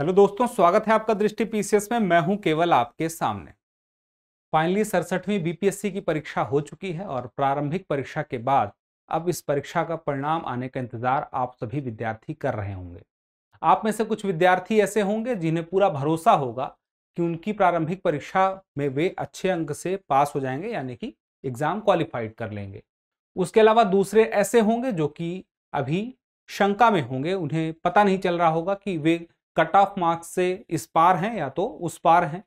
hello दोस्तों स्वागत है आपका दृष्टि पीसीएस में मैं हूं केवल आपके सामने फाइनली सड़सठवीं बीपीएससी की परीक्षा हो चुकी है और प्रारंभिक परीक्षा के बाद अब इस परीक्षा का परिणाम आने का इंतजार आप सभी विद्यार्थी कर रहे होंगे आप में से कुछ विद्यार्थी ऐसे होंगे जिन्हें पूरा भरोसा होगा कि उनकी प्रारंभिक परीक्षा में वे अच्छे अंक से पास हो जाएंगे यानी कि एग्जाम क्वालिफाइड कर लेंगे उसके अलावा दूसरे ऐसे होंगे जो कि अभी शंका में होंगे उन्हें पता नहीं चल रहा होगा कि वे कट ऑफ मार्क्स से इस पार हैं या तो उस पार हैं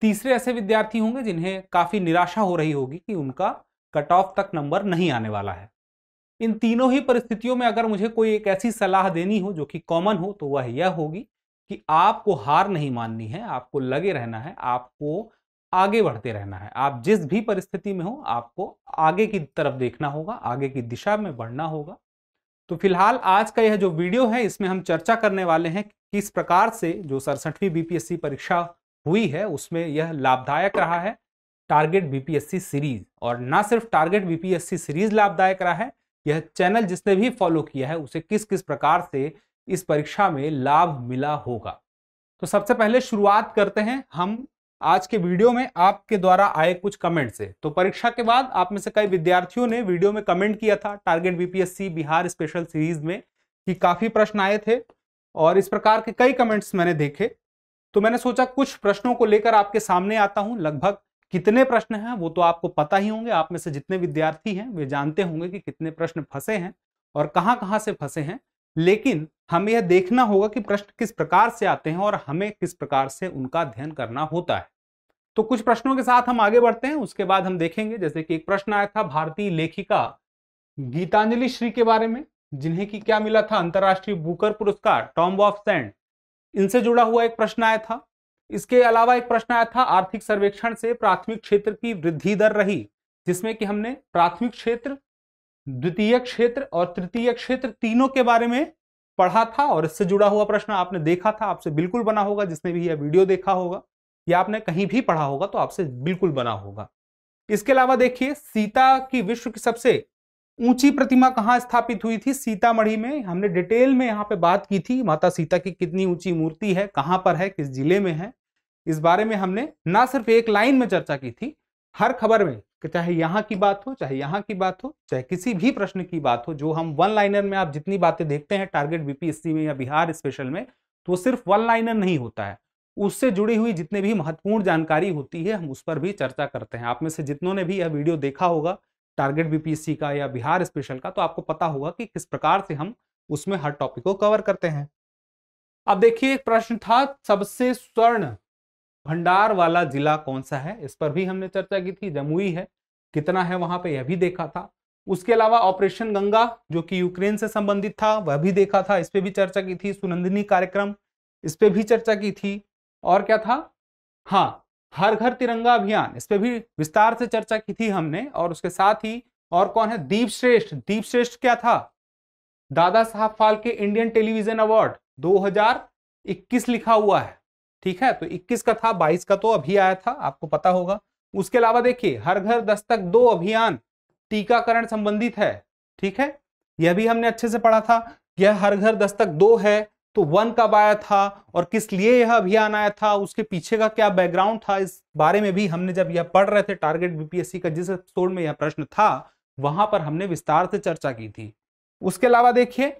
तीसरे ऐसे विद्यार्थी होंगे जिन्हें काफ़ी निराशा हो रही होगी कि उनका कट ऑफ तक नंबर नहीं आने वाला है इन तीनों ही परिस्थितियों में अगर मुझे कोई एक ऐसी सलाह देनी हो जो कि कॉमन हो तो वह यह होगी कि आपको हार नहीं माननी है आपको लगे रहना है आपको आगे बढ़ते रहना है आप जिस भी परिस्थिति में हो आपको आगे की तरफ देखना होगा आगे की दिशा में बढ़ना होगा तो फिलहाल आज का यह जो वीडियो है इसमें हम चर्चा करने वाले हैं किस प्रकार से जो सड़सठवीं बीपीएससी परीक्षा हुई है उसमें यह लाभदायक रहा है टारगेट बीपीएससी सीरीज और ना सिर्फ टारगेट बीपीएससी सीरीज लाभदायक रहा है यह चैनल जिसने भी फॉलो किया है उसे किस किस प्रकार से इस परीक्षा में लाभ मिला होगा तो सबसे पहले शुरुआत करते हैं हम आज के वीडियो में आपके द्वारा आए कुछ कमेंट्स से तो परीक्षा के बाद आप में से कई विद्यार्थियों ने वीडियो में कमेंट किया था target BPSC Bihar special series में कि काफी प्रश्न आए थे और इस प्रकार के कई कमेंट्स मैंने देखे तो मैंने सोचा कुछ प्रश्नों को लेकर आपके सामने आता हूं लगभग कितने प्रश्न हैं वो तो आपको पता ही होंगे आप में से जितने विद्यार्थी हैं वे जानते होंगे कि कितने प्रश्न फंसे हैं और कहां कहां से फंसे हैं लेकिन हमें यह देखना होगा कि प्रश्न किस प्रकार से आते हैं और हमें किस प्रकार से उनका अध्ययन करना होता है तो कुछ प्रश्नों के साथ हम आगे बढ़ते हैं उसके बाद हम देखेंगे जैसे कि एक प्रश्न आया था भारतीय लेखिका गीतांजलि श्री के बारे में जिन्हें की क्या मिला था अंतर्राष्ट्रीय बुकर पुरस्कार टॉम्ब ऑफ सेंड इनसे जुड़ा हुआ एक प्रश्न आया था इसके अलावा एक प्रश्न आया था आर्थिक सर्वेक्षण से प्राथमिक क्षेत्र की वृद्धि दर रही जिसमें कि हमने प्राथमिक क्षेत्र द्वितीय क्षेत्र और तृतीय क्षेत्र तीनों के बारे में पढ़ा था और इससे जुड़ा हुआ प्रश्न आपने देखा था आपसे बिल्कुल बना होगा जिसने भी यह वीडियो देखा होगा या आपने कहीं भी पढ़ा होगा तो आपसे बिल्कुल बना होगा इसके अलावा देखिए सीता की विश्व की सबसे ऊंची प्रतिमा कहाँ स्थापित हुई थी सीतामढ़ी में हमने डिटेल में यहाँ पे बात की थी माता सीता की कितनी ऊंची मूर्ति है कहाँ पर है किस जिले में है इस बारे में हमने ना सिर्फ एक लाइन में चर्चा की थी हर खबर में कि चाहे यहाँ की बात हो चाहे यहाँ की बात हो चाहे किसी भी प्रश्न की बात हो जो हम वन लाइनर में आप जितनी बातें देखते हैं टारगेट बीपीएससी में या बिहार स्पेशल में तो सिर्फ वन लाइनर नहीं होता है उससे जुड़ी हुई जितने भी महत्वपूर्ण जानकारी होती है हम उस पर भी चर्चा करते हैं आप में से जितनों ने भी यह वीडियो देखा होगा टारगेट बीपीएससी का या बिहार स्पेशल का तो आपको पता होगा कि किस प्रकार से हम उसमें हर टॉपिक को कवर करते हैं अब देखिए एक प्रश्न था सबसे स्वर्ण भंडार वाला जिला कौन सा है इस पर भी हमने चर्चा की थी जमुई है कितना है वहां पर यह भी देखा था उसके अलावा ऑपरेशन गंगा जो कि यूक्रेन से संबंधित था वह भी देखा था इस पर भी चर्चा की थी सुनंदिनी कार्यक्रम इस पर भी चर्चा की थी और क्या था हाँ हर घर तिरंगा अभियान इस पर भी विस्तार से चर्चा की थी हमने और उसके साथ ही और कौन है दीप श्रेष्ठ दीप श्रेष्ठ क्या था दादा साहब के इंडियन टेलीविजन अवार्ड 2021 लिखा हुआ है ठीक है तो 21 का था 22 का तो अभी आया था आपको पता होगा उसके अलावा देखिए हर घर दस्तक दो अभियान टीकाकरण संबंधित है ठीक है यह भी हमने अच्छे से पढ़ा था यह हर घर दस्तक दो है तो वन कब आया था और किस लिए यह अभियान आया था उसके पीछे का क्या बैकग्राउंड था इस बारे में भी हमने जब यह पढ़ रहे थे टारगेट बीपीएससी का जिस एपिसोड में यह प्रश्न था वहां पर हमने विस्तार से चर्चा की थी उसके अलावा देखिए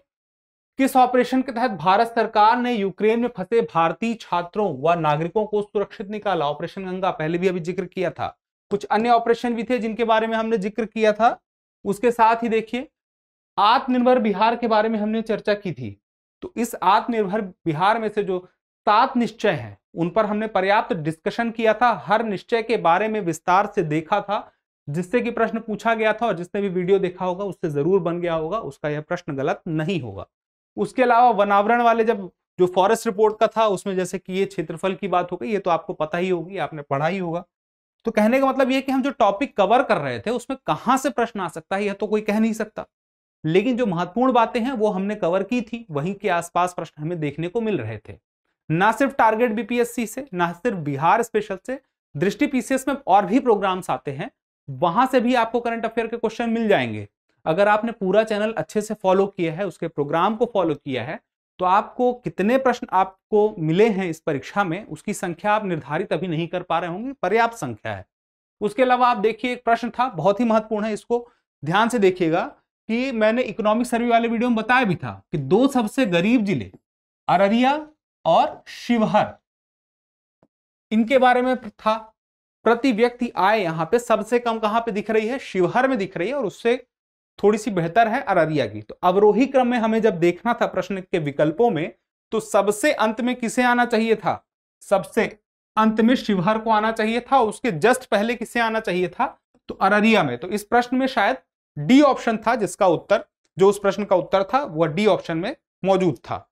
किस ऑपरेशन के तहत भारत सरकार ने यूक्रेन में फंसे भारतीय छात्रों व नागरिकों को सुरक्षित निकाला ऑपरेशन गंगा पहले भी अभी जिक्र किया था कुछ अन्य ऑपरेशन भी थे जिनके बारे में हमने जिक्र किया था उसके साथ ही देखिए आत्मनिर्भर बिहार के बारे में हमने चर्चा की थी तो इस आत्मनिर्भर बिहार में से जो सात निश्चय हैं उन पर हमने पर्याप्त डिस्कशन किया था हर निश्चय के बारे में विस्तार से देखा था जिससे कि प्रश्न पूछा गया था और जिसने भी वीडियो देखा होगा उससे जरूर बन गया होगा उसका यह प्रश्न गलत नहीं होगा उसके अलावा वनावरण वाले जब जो फॉरेस्ट रिपोर्ट का था उसमें जैसे कि ये क्षेत्रफल की बात हो गई ये तो आपको पता ही होगी आपने पढ़ा ही होगा तो कहने का मतलब ये कि हम जो टॉपिक कवर कर रहे थे उसमें कहाँ से प्रश्न आ सकता है यह तो कोई कह नहीं सकता लेकिन जो महत्वपूर्ण बातें हैं वो हमने कवर की थी वहीं के आसपास प्रश्न हमें देखने को मिल रहे थे ना सिर्फ टारगेट बीपीएससी से ना सिर्फ बिहार स्पेशल से दृष्टि पीसीएस में और भी प्रोग्राम्स आते हैं वहां से भी आपको करंट अफेयर के क्वेश्चन मिल जाएंगे अगर आपने पूरा चैनल अच्छे से फॉलो किया है उसके प्रोग्राम को फॉलो किया है तो आपको कितने प्रश्न आपको मिले हैं इस परीक्षा में उसकी संख्या आप निर्धारित अभी नहीं कर पा रहे होंगे पर्याप्त संख्या है उसके अलावा आप देखिए एक प्रश्न था बहुत ही महत्वपूर्ण है इसको ध्यान से देखिएगा कि मैंने इकोनॉमिक सर्वे वाले वीडियो में बताया भी था कि दो सबसे गरीब जिले अररिया और शिवहर इनके बारे में था प्रति व्यक्ति आय यहां पे सबसे कम कहां पे दिख रही है शिवहर में दिख रही है और उससे थोड़ी सी बेहतर है अररिया की तो अवरोही क्रम में हमें जब देखना था प्रश्न के विकल्पों में तो सबसे अंत में किसे आना चाहिए था सबसे अंत में शिवहर को आना चाहिए था उसके जस्ट पहले किसे आना चाहिए था तो अररिया में तो इस प्रश्न में शायद डी ऑप्शन था जिसका उत्तर जो उस प्रश्न का उत्तर था वह डी ऑप्शन में मौजूद था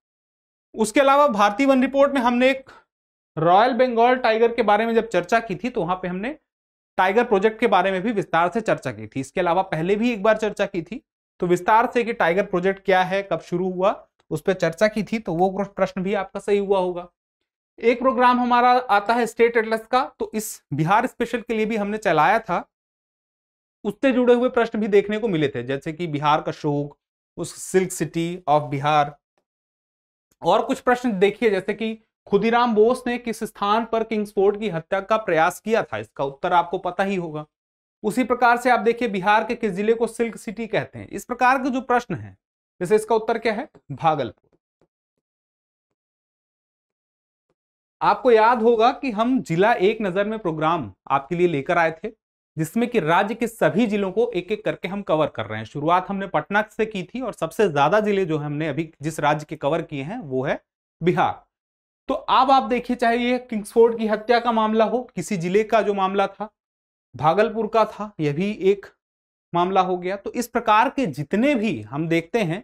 उसके अलावा भारतीय वन रिपोर्ट में हमने एक रॉयल बंगाल टाइगर के बारे में जब चर्चा की थी तो वहां पे हमने टाइगर प्रोजेक्ट के बारे में भी विस्तार से चर्चा की थी इसके अलावा पहले भी एक बार चर्चा की थी तो विस्तार से कि टाइगर प्रोजेक्ट क्या है कब शुरू हुआ उस पर चर्चा की थी तो वो प्रश्न भी आपका सही हुआ होगा एक प्रोग्राम हमारा आता है स्टेट एटलस का तो इस बिहार स्पेशल के लिए भी हमने चलाया था उससे जुड़े हुए प्रश्न भी देखने को मिले थे जैसे कि बिहार का शोक उस सिल्क सिटी ऑफ बिहार और कुछ प्रश्न देखिए जैसे कि खुदीराम बोस ने किस स्थान पर किंग्सफोर्ड की हत्या का प्रयास किया था इसका उत्तर आपको पता ही होगा उसी प्रकार से आप देखिए बिहार के किस जिले को सिल्क सिटी कहते हैं इस प्रकार के जो प्रश्न है जैसे इसका उत्तर क्या है भागलपुर आपको याद होगा कि हम जिला एक नजर में प्रोग्राम आपके लिए लेकर आए थे जिसमें कि राज्य के सभी जिलों को एक एक करके हम कवर कर रहे हैं शुरुआत हमने पटना से की थी और सबसे ज्यादा जिले जो हमने अभी जिस राज्य के कवर किए हैं वो है बिहार तो अब आप देखिए चाहे ये किंग्सफोर्ड की हत्या का मामला हो किसी जिले का जो मामला था भागलपुर का था यह भी एक मामला हो गया तो इस प्रकार के जितने भी हम देखते हैं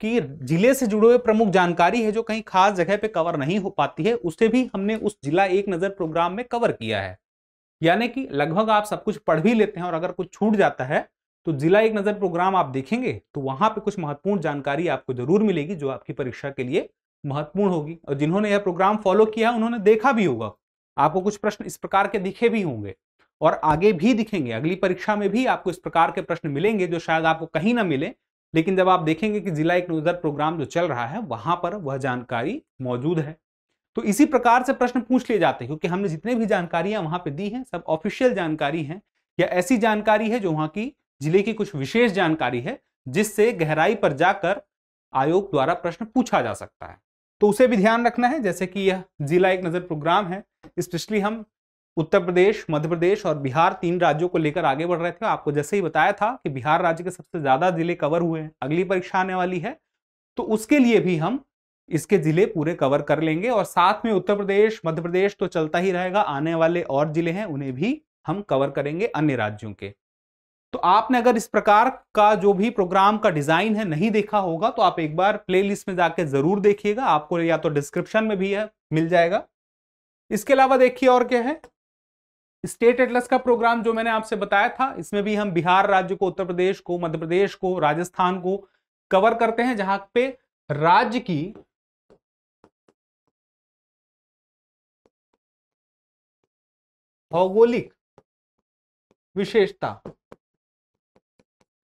कि जिले से जुड़े हुए प्रमुख जानकारी है जो कहीं खास जगह पे कवर नहीं हो पाती है उसे भी हमने उस जिला एक नजर प्रोग्राम में कवर किया है यानी कि लगभग आप सब कुछ पढ़ भी लेते हैं और अगर कुछ छूट जाता है तो जिला एक नज़र प्रोग्राम आप देखेंगे तो वहां पे कुछ महत्वपूर्ण जानकारी आपको जरूर मिलेगी जो आपकी परीक्षा के लिए महत्वपूर्ण होगी और जिन्होंने यह प्रोग्राम फॉलो किया उन्होंने देखा भी होगा आपको कुछ प्रश्न इस प्रकार के दिखे भी होंगे और आगे भी दिखेंगे अगली परीक्षा में भी आपको इस प्रकार के प्रश्न मिलेंगे जो शायद आपको कहीं ना मिले लेकिन जब आप देखेंगे कि जिला एक नज़र प्रोग्राम जो चल रहा है वहां पर वह जानकारी मौजूद है तो इसी प्रकार से प्रश्न पूछ लिए जाते हैं क्योंकि हमने जितने भी जानकारियां वहां पे दी हैं सब ऑफिशियल जानकारी हैं या ऐसी जानकारी है जो वहां की जिले की कुछ विशेष जानकारी है जिससे गहराई पर जाकर आयोग द्वारा प्रश्न पूछा जा सकता है तो उसे भी ध्यान रखना है जैसे कि यह जिला एक नज़र प्रोग्राम है स्पेशली हम उत्तर प्रदेश मध्य प्रदेश और बिहार तीन राज्यों को लेकर आगे बढ़ रहे थे आपको जैसे ही बताया था कि बिहार राज्य के सबसे ज़्यादा जिले कवर हुए हैं अगली परीक्षा आने वाली है तो उसके लिए भी हम इसके जिले पूरे कवर कर लेंगे और साथ में उत्तर प्रदेश मध्य प्रदेश तो चलता ही रहेगा आने वाले और जिले हैं उन्हें भी हम कवर करेंगे अन्य राज्यों के तो आपने अगर इस प्रकार का जो भी प्रोग्राम का डिजाइन है नहीं देखा होगा तो आप एक बार प्लेलिस्ट में जाकर जरूर देखिएगा आपको या तो डिस्क्रिप्शन में भी है मिल जाएगा इसके अलावा देखिए और क्या है स्टेट एटलस का प्रोग्राम जो मैंने आपसे बताया था इसमें भी हम बिहार राज्य को उत्तर प्रदेश को मध्य प्रदेश को राजस्थान को कवर करते हैं जहां पे राज्य की भौगोलिक विशेषता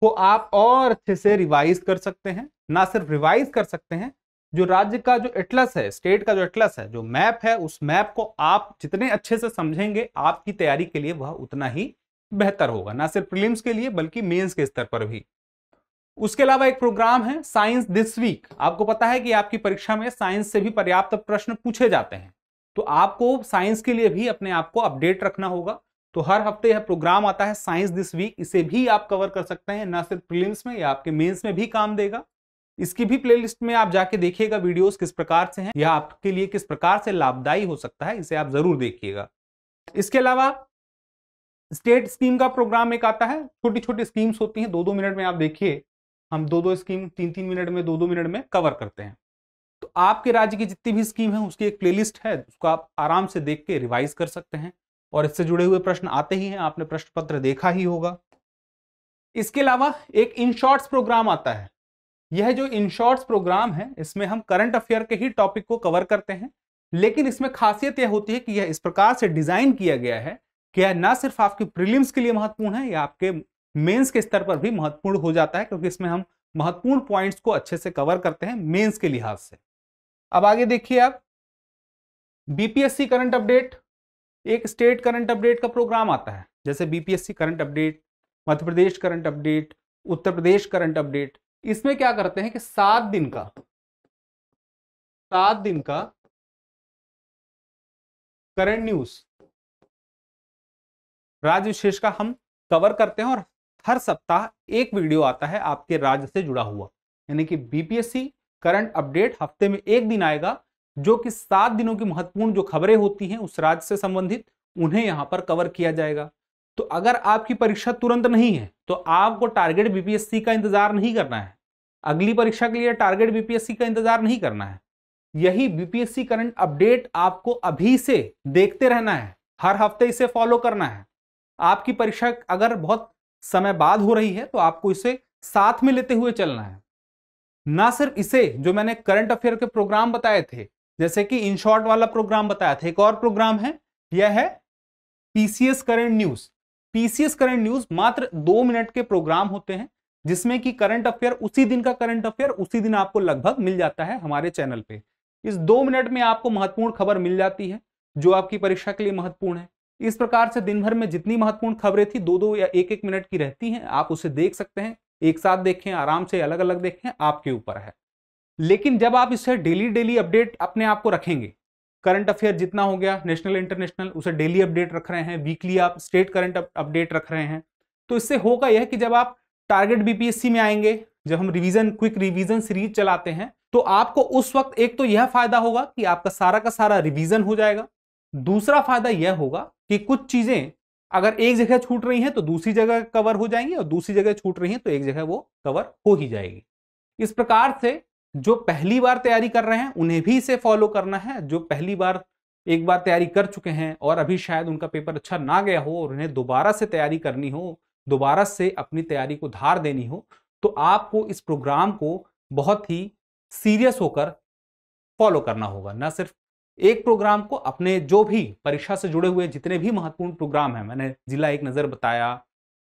को आप और अच्छे से रिवाइज कर सकते हैं ना सिर्फ रिवाइज कर सकते हैं जो राज्य का जो एटलस है स्टेट का जो एटलस है जो मैप है उस मैप को आप जितने अच्छे से समझेंगे आपकी तैयारी के लिए वह उतना ही बेहतर होगा ना सिर्फ प्रीलिम्स के लिए बल्कि मेंस के स्तर पर भी उसके अलावा एक प्रोग्राम है साइंस दिस वीक आपको पता है कि आपकी परीक्षा में साइंस से भी पर्याप्त प्रश्न पूछे जाते हैं तो आपको साइंस के लिए भी अपने आप को अपडेट रखना होगा तो हर हफ्ते यह प्रोग्राम आता है साइंस दिस वीक इसे भी आप कवर कर सकते हैं ना सिर्फ प्रिलिम्स में या आपके मेंस में भी काम देगा इसकी भी प्लेलिस्ट में आप जाके देखिएगा वीडियोस किस प्रकार से हैं या आपके लिए किस प्रकार से लाभदायी हो सकता है इसे आप जरूर देखिएगा इसके अलावा स्टेट स्कीम का प्रोग्राम एक आता है छोटी छोटी स्कीम्स होती हैं दो दो मिनट में आप देखिए हम दो दो स्कीम तीन तीन मिनट में दो दो मिनट में कवर करते हैं तो आपके राज्य की जितनी भी स्कीम है उसकी एक प्लेलिस्ट है उसको आप आराम से देख के रिवाइज कर सकते हैं और इससे जुड़े हुए प्रश्न आते ही हैं आपने प्रश्न पत्र देखा ही होगा इसके अलावा एक इनशॉर्ट्स प्रोग्राम आता है यह जो इनशॉर्ट्स प्रोग्राम है इसमें हम करंट अफेयर के ही टॉपिक को कवर करते हैं लेकिन इसमें खासियत यह होती है कि यह इस प्रकार से डिजाइन किया गया है कि यह ना सिर्फ आपके प्रीलिम्स के लिए महत्वपूर्ण है यह आपके मेंस के स्तर पर भी महत्वपूर्ण हो जाता है क्योंकि इसमें हम महत्वपूर्ण पॉइंट्स को अच्छे से कवर करते हैं मेंस के लिहाज से अब आगे देखिए आप बीपीएससी करंट अपडेट एक स्टेट करंट अपडेट का प्रोग्राम आता है जैसे BPSC current update Madhya Pradesh current update Uttar Pradesh current update इसमें क्या करते हैं कि सात दिन का सात दिन का करंट न्यूज राज्य विशेष का हम कवर करते हैं और हर सप्ताह एक वीडियो आता है आपके राज्य से जुड़ा हुआ यानी कि बीपीएससी करंट अपडेट हफ्ते में एक दिन आएगा जो कि सात दिनों की महत्वपूर्ण जो खबरें होती हैं उस राज्य से संबंधित उन्हें यहाँ पर कवर किया जाएगा तो अगर आपकी परीक्षा तुरंत नहीं है तो आपको टारगेट बीपीएससी का इंतजार नहीं करना है अगली परीक्षा के लिए टारगेट बीपीएससी का इंतजार नहीं करना है यही बीपीएससी करंट अपडेट आपको अभी से देखते रहना है हर हफ्ते इसे फॉलो करना है आपकी परीक्षा अगर बहुत समय बाद हो रही है तो आपको इसे साथ में लेते हुए चलना है ना सिर्फ इसे जो मैंने करंट अफेयर के प्रोग्राम बताए थे जैसे कि इन शॉर्ट वाला प्रोग्राम बताया था एक और प्रोग्राम है यह है PCS current news PCS current news मात्र दो मिनट के प्रोग्राम होते हैं जिसमें कि करंट अफेयर उसी दिन का करंट अफेयर उसी दिन आपको लगभग मिल जाता है हमारे चैनल पे इस दो मिनट में आपको महत्वपूर्ण खबर मिल जाती है जो आपकी परीक्षा के लिए महत्वपूर्ण है इस प्रकार से दिन भर में जितनी महत्वपूर्ण खबरें थी दो दो या एक एक मिनट की रहती हैं आप उसे देख सकते हैं एक साथ देखें आराम से अलग अलग देखें आपके ऊपर है लेकिन जब आप इसे डेली डेली अपडेट अपने आप को रखेंगे करंट अफेयर जितना हो गया नेशनल इंटरनेशनल उसे डेली अपडेट रख रहे हैं वीकली आप स्टेट करंट अपडेट रख रहे हैं तो इससे होगा यह कि जब आप टारगेट बीपीएससी में आएंगे जब हम रिवीजन क्विक रिवीजन सीरीज चलाते हैं तो आपको उस वक्त एक तो यह फायदा होगा कि आपका सारा का सारा रिवीजन हो जाएगा दूसरा फायदा यह होगा कि कुछ चीजें अगर एक जगह छूट रही है तो दूसरी जगह कवर हो जाएंगी और दूसरी जगह छूट रही है तो एक जगह वो कवर हो ही जाएगी इस प्रकार से जो पहली बार तैयारी कर रहे हैं उन्हें भी इसे फॉलो करना है जो पहली बार एक बार तैयारी कर चुके हैं और अभी शायद उनका पेपर अच्छा ना गया हो और उन्हें दोबारा से तैयारी करनी हो दोबारा से अपनी तैयारी को धार देनी हो तो आपको इस प्रोग्राम को बहुत ही सीरियस होकर फॉलो करना होगा न सिर्फ एक प्रोग्राम को अपने जो भी परीक्षा से जुड़े हुए जितने भी महत्वपूर्ण प्रोग्राम हैं मैंने जिला एक नज़र बताया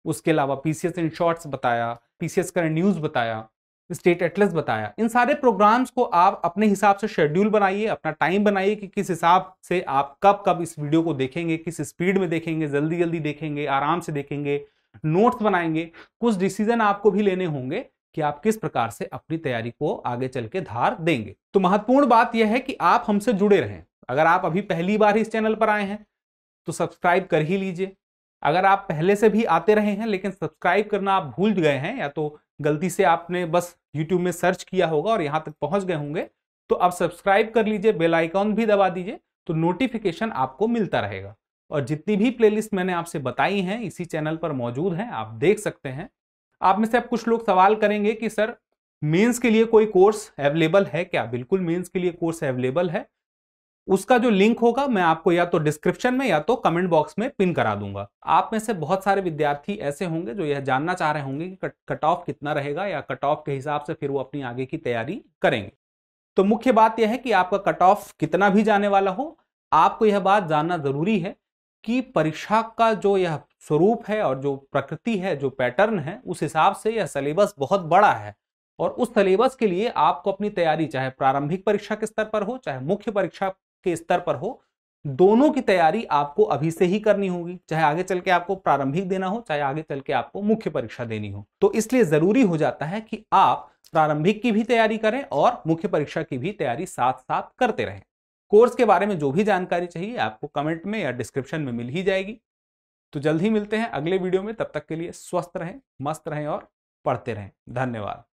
उसके अलावा P C S in shorts बताया P C S current news बताया स्टेट एटलस बताया इन सारे प्रोग्राम्स को आप अपने हिसाब से शेड्यूल बनाइए अपना टाइम बनाइए कि किस हिसाब से आप कब कब इस वीडियो को देखेंगे किस स्पीड में देखेंगे जल्दी जल्दी देखेंगे आराम से देखेंगे नोट्स बनाएंगे कुछ डिसीजन आपको भी लेने होंगे कि आप किस प्रकार से अपनी तैयारी को आगे चल के धार देंगे तो महत्वपूर्ण बात यह है कि आप हमसे जुड़े रहें अगर आप अभी पहली बार इस चैनल पर आए हैं तो सब्सक्राइब कर ही लीजिए अगर आप पहले से भी आते रहे हैं लेकिन सब्सक्राइब करना आप भूल गए हैं या तो गलती से आपने बस यूट्यूब में सर्च किया होगा और यहाँ तक पहुँच गए होंगे तो आप सब्सक्राइब कर लीजिए बेल आइकॉन भी दबा दीजिए तो नोटिफिकेशन आपको मिलता रहेगा और जितनी भी प्लेलिस्ट मैंने आपसे बताई हैं इसी चैनल पर मौजूद हैं आप देख सकते हैं आप में से अब कुछ लोग सवाल करेंगे कि सर मेंस के लिए कोई कोर्स अवेलेबल है क्या बिल्कुल मेंस के लिए कोर्स अवेलेबल है उसका जो लिंक होगा मैं आपको या तो डिस्क्रिप्शन में या तो कमेंट बॉक्स में पिन करा दूंगा आप में से बहुत सारे विद्यार्थी ऐसे होंगे जो यह जानना चाह रहे होंगे कि कट ऑफ कितना रहेगा या कट ऑफ के हिसाब से फिर वो अपनी आगे की तैयारी करेंगे तो मुख्य बात यह है कि आपका कट ऑफ कितना भी जाने वाला हो आपको यह बात जानना जरूरी है कि परीक्षा का जो यह स्वरूप है और जो प्रकृति है जो पैटर्न है उस हिसाब से यह सिलेबस बहुत बड़ा है और उस सिलेबस के लिए आपको अपनी तैयारी चाहे प्रारंभिक परीक्षा के स्तर पर हो चाहे मुख्य परीक्षा के स्तर पर हो दोनों की तैयारी आपको अभी से ही करनी होगी चाहे आगे चल के आपको प्रारंभिक देना हो चाहे आगे चल के आपको मुख्य परीक्षा देनी हो तो इसलिए जरूरी हो जाता है कि आप प्रारंभिक की भी तैयारी करें और मुख्य परीक्षा की भी तैयारी साथ साथ करते रहें कोर्स के बारे में जो भी जानकारी चाहिए आपको कमेंट में या डिस्क्रिप्शन में मिल ही जाएगी तो जल्द ही मिलते हैं अगले वीडियो में तब तक के लिए स्वस्थ रहें मस्त रहें और पढ़ते रहें धन्यवाद